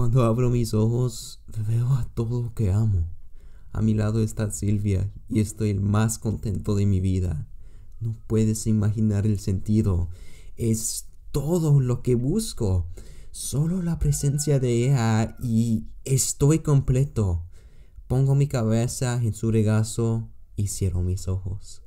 Cuando abro mis ojos veo a todo lo que amo. A mi lado está Silvia y estoy el más contento de mi vida. No puedes imaginar el sentido. Es todo lo que busco. Solo la presencia de ella y estoy completo. Pongo mi cabeza en su regazo y cierro mis ojos.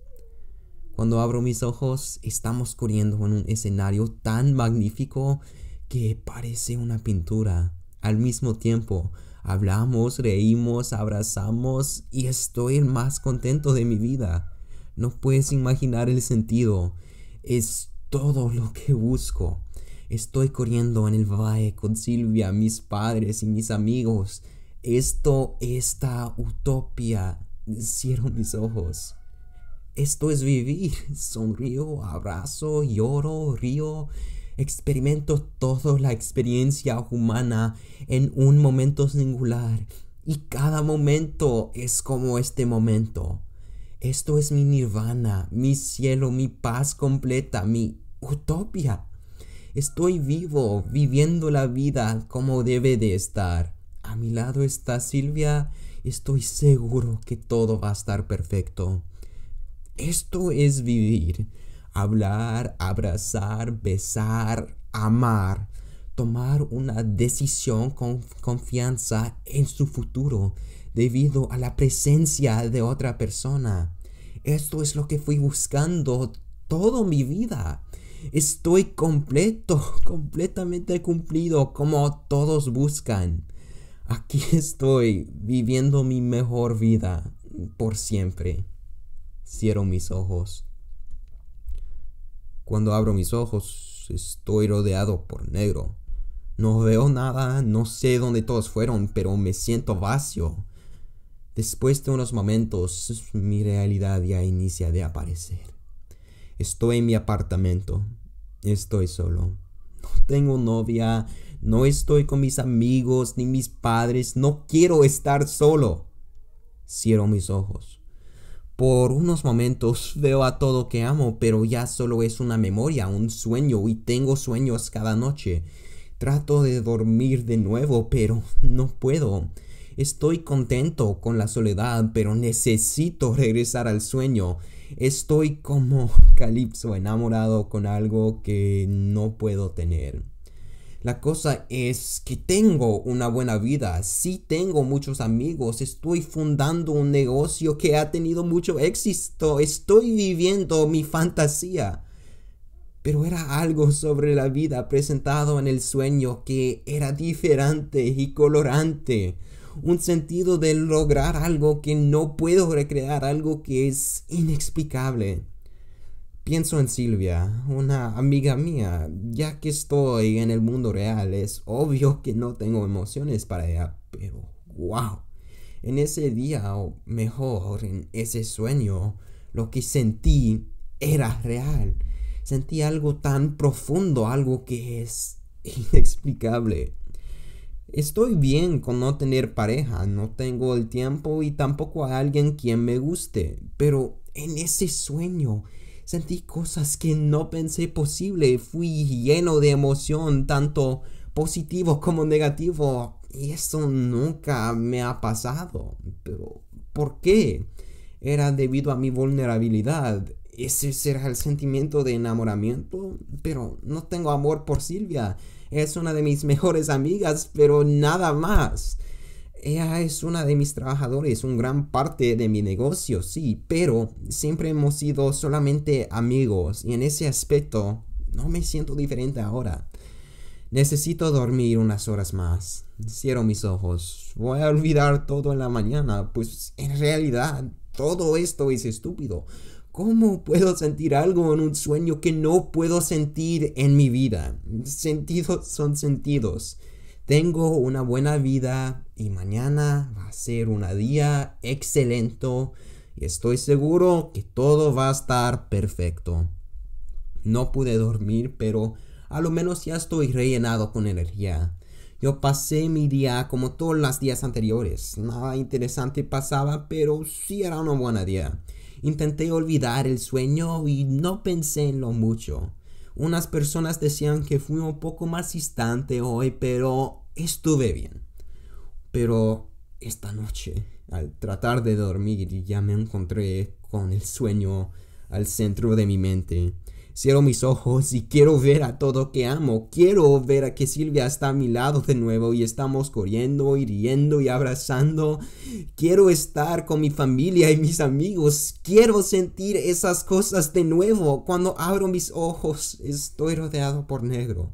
Cuando abro mis ojos, estamos corriendo en un escenario tan magnífico que parece una pintura al mismo tiempo. Hablamos, reímos, abrazamos y estoy el más contento de mi vida. No puedes imaginar el sentido. Es todo lo que busco. Estoy corriendo en el valle con Silvia, mis padres y mis amigos. Esto, esta utopía, cierro mis ojos. Esto es vivir. Sonrío, abrazo, lloro, río. Experimento toda la experiencia humana en un momento singular y cada momento es como este momento. Esto es mi nirvana, mi cielo, mi paz completa, mi utopia. Estoy vivo, viviendo la vida como debe de estar. A mi lado está Silvia, estoy seguro que todo va a estar perfecto. Esto es vivir hablar, abrazar, besar, amar, tomar una decisión con confianza en su futuro debido a la presencia de otra persona. Esto es lo que fui buscando toda mi vida. Estoy completo, completamente cumplido como todos buscan. Aquí estoy viviendo mi mejor vida por siempre. Cierro mis ojos cuando abro mis ojos, estoy rodeado por negro. No veo nada, no sé dónde todos fueron, pero me siento vacío. Después de unos momentos, mi realidad ya inicia de aparecer. Estoy en mi apartamento. Estoy solo. No tengo novia, no estoy con mis amigos ni mis padres, no quiero estar solo. Cierro mis ojos. Por unos momentos veo a todo que amo, pero ya solo es una memoria, un sueño, y tengo sueños cada noche. Trato de dormir de nuevo, pero no puedo. Estoy contento con la soledad, pero necesito regresar al sueño. Estoy como Calipso enamorado con algo que no puedo tener. La cosa es que tengo una buena vida, sí tengo muchos amigos, estoy fundando un negocio que ha tenido mucho éxito, estoy viviendo mi fantasía. Pero era algo sobre la vida presentado en el sueño que era diferente y colorante. Un sentido de lograr algo que no puedo recrear, algo que es inexplicable. Pienso en Silvia, una amiga mía, ya que estoy en el mundo real, es obvio que no tengo emociones para ella, pero wow, en ese día, o mejor, en ese sueño, lo que sentí era real. Sentí algo tan profundo, algo que es inexplicable. Estoy bien con no tener pareja, no tengo el tiempo y tampoco a alguien quien me guste, pero en ese sueño Sentí cosas que no pensé posible. Fui lleno de emoción, tanto positivo como negativo. Y eso nunca me ha pasado. Pero, ¿por qué? Era debido a mi vulnerabilidad. Ese será el sentimiento de enamoramiento. Pero no tengo amor por Silvia. Es una de mis mejores amigas, pero nada más. Ella es una de mis trabajadores, un gran parte de mi negocio, sí, pero siempre hemos sido solamente amigos y en ese aspecto no me siento diferente ahora. Necesito dormir unas horas más. Cierro mis ojos. Voy a olvidar todo en la mañana, pues en realidad todo esto es estúpido. ¿Cómo puedo sentir algo en un sueño que no puedo sentir en mi vida? Sentidos son sentidos tengo una buena vida y mañana va a ser un día excelente y estoy seguro que todo va a estar perfecto. No pude dormir, pero a lo menos ya estoy rellenado con energía. Yo pasé mi día como todos los días anteriores. Nada interesante pasaba, pero sí era una buena día. Intenté olvidar el sueño y no pensé en lo mucho. Unas personas decían que fui un poco más distante hoy, pero estuve bien. Pero esta noche, al tratar de dormir, ya me encontré con el sueño al centro de mi mente Cierro mis ojos y quiero ver a todo que amo. Quiero ver a que Silvia está a mi lado de nuevo y estamos corriendo y riendo y abrazando. Quiero estar con mi familia y mis amigos. Quiero sentir esas cosas de nuevo. Cuando abro mis ojos estoy rodeado por negro.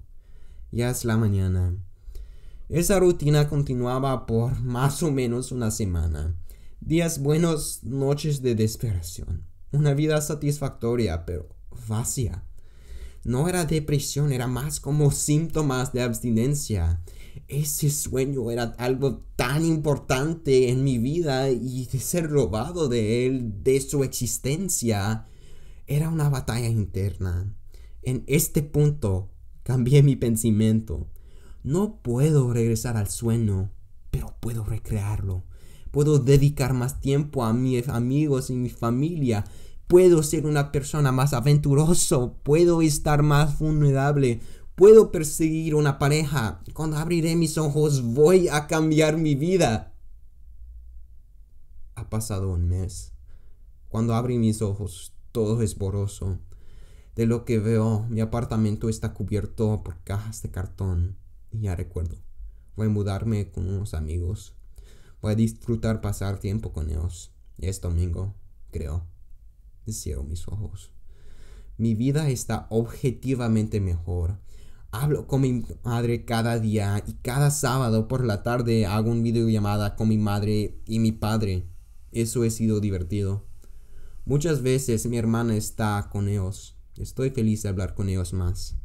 Ya es la mañana. Esa rutina continuaba por más o menos una semana. Días buenos, noches de desesperación. Una vida satisfactoria, pero vacía. No era depresión, era más como síntomas de abstinencia. Ese sueño era algo tan importante en mi vida y de ser robado de él, de su existencia, era una batalla interna. En este punto cambié mi pensamiento. No puedo regresar al sueño, pero puedo recrearlo. Puedo dedicar más tiempo a mis amigos y mi familia puedo ser una persona más aventuroso, puedo estar más vulnerable, puedo perseguir una pareja. Cuando abriré mis ojos voy a cambiar mi vida. Ha pasado un mes. Cuando abrí mis ojos, todo es borroso. De lo que veo, mi apartamento está cubierto por cajas de cartón. Y ya recuerdo, voy a mudarme con unos amigos. Voy a disfrutar pasar tiempo con ellos. Es domingo, creo. Cierro mis ojos. Mi vida está objetivamente mejor. Hablo con mi madre cada día y cada sábado por la tarde hago un videollamada con mi madre y mi padre. Eso ha sido divertido. Muchas veces mi hermana está con ellos. Estoy feliz de hablar con ellos más.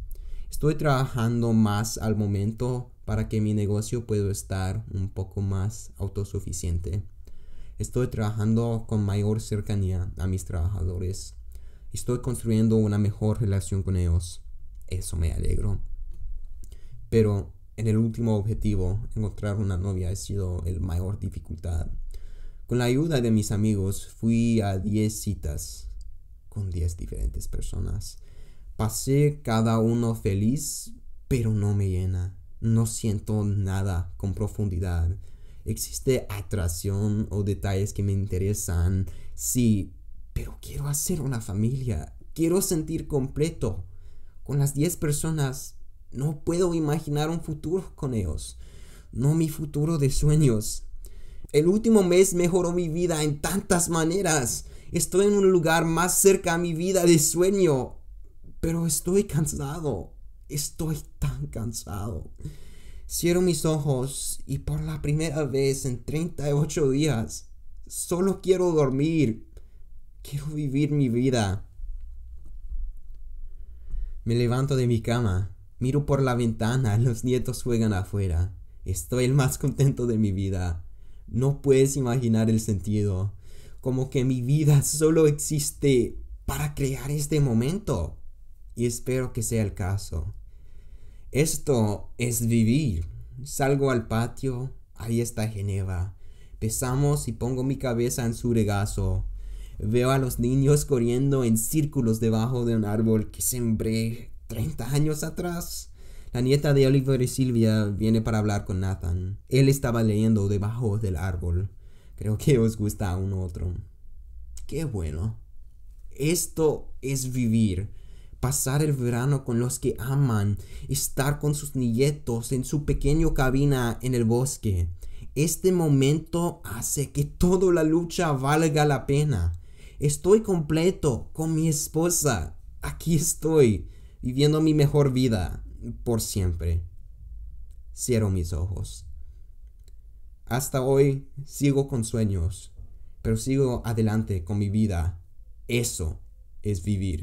Estoy trabajando más al momento para que mi negocio pueda estar un poco más autosuficiente. Estoy trabajando con mayor cercanía a mis trabajadores. Estoy construyendo una mejor relación con ellos. Eso me alegro. Pero en el último objetivo, encontrar una novia ha sido el mayor dificultad. Con la ayuda de mis amigos fui a 10 citas con 10 diferentes personas. Pasé cada uno feliz, pero no me llena. No siento nada con profundidad existe atracción o detalles que me interesan, sí, pero quiero hacer una familia, quiero sentir completo. Con las 10 personas no puedo imaginar un futuro con ellos, no mi futuro de sueños. El último mes mejoró mi vida en tantas maneras. Estoy en un lugar más cerca a mi vida de sueño. Pero estoy cansado. Estoy tan cansado. Cierro mis ojos y por la primera vez en 38 días, solo quiero dormir. Quiero vivir mi vida. Me levanto de mi cama, miro por la ventana, los nietos juegan afuera. Estoy el más contento de mi vida. No puedes imaginar el sentido. Como que mi vida solo existe para crear este momento. Y espero que sea el caso. Esto es vivir. Salgo al patio, ahí está Geneva. Pesamos y pongo mi cabeza en su regazo. Veo a los niños corriendo en círculos debajo de un árbol que sembré 30 años atrás. La nieta de Oliver y Silvia viene para hablar con Nathan. Él estaba leyendo debajo del árbol. Creo que os gusta a uno otro. Qué bueno. Esto es vivir pasar el verano con los que aman, estar con sus nietos en su pequeño cabina en el bosque. Este momento hace que toda la lucha valga la pena. Estoy completo con mi esposa. Aquí estoy, viviendo mi mejor vida, por siempre. Cierro mis ojos. Hasta hoy sigo con sueños, pero sigo adelante con mi vida. Eso es vivir.